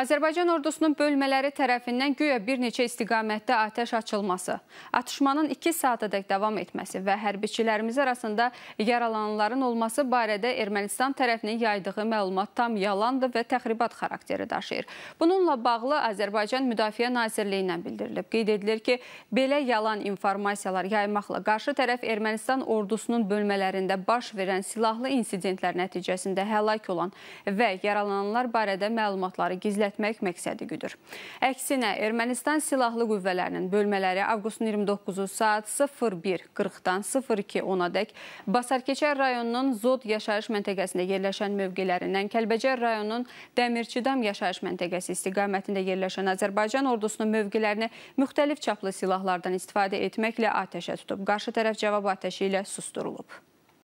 Azərbaycan ordusunun bölmələri tərəfindən güya bir neçə istiqamətdə atəş açılması, atışmanın 2 saatədək davam etməsi və hərbiçilərimiz arasında yaralananların olması barədə Ermənistan tərəfinin yaydığı məlumat tam yalandır və təxribat xarakteri daşıyır. Bununla bağlı Azərbaycan Müdafiə Nazirliyindən bildirilib. Qeyd edilir ki, belə yalan informasiyalar yaymaqla qarşı tərəf Ermənistan ordusunun bölmələrində baş verən silahlı insidentlər nəticəsində həlak olan və yaralananlar barədə məlumatları gizlətdir törətmək məqsədi güdür. Əksinə, Ermənistan silahlı qüvvələrinin bölmələri avqustun 29-u saat 01.40-dan 02.10-dək Basarkeçər rayonunun Zod yaşayış məntəqəsində yerləşən mövqələrindən Kəlbəcər rayonunun Dəmirçidam yaşayış məntəqəsi istiqamətində yerləşən Azərbaycan ordusunun mövqələrini müxtəlif çaplı silahlardan istifadə etməklə atəşə tutub. Qarşı tərəf cavab atəşi ilə susturulub.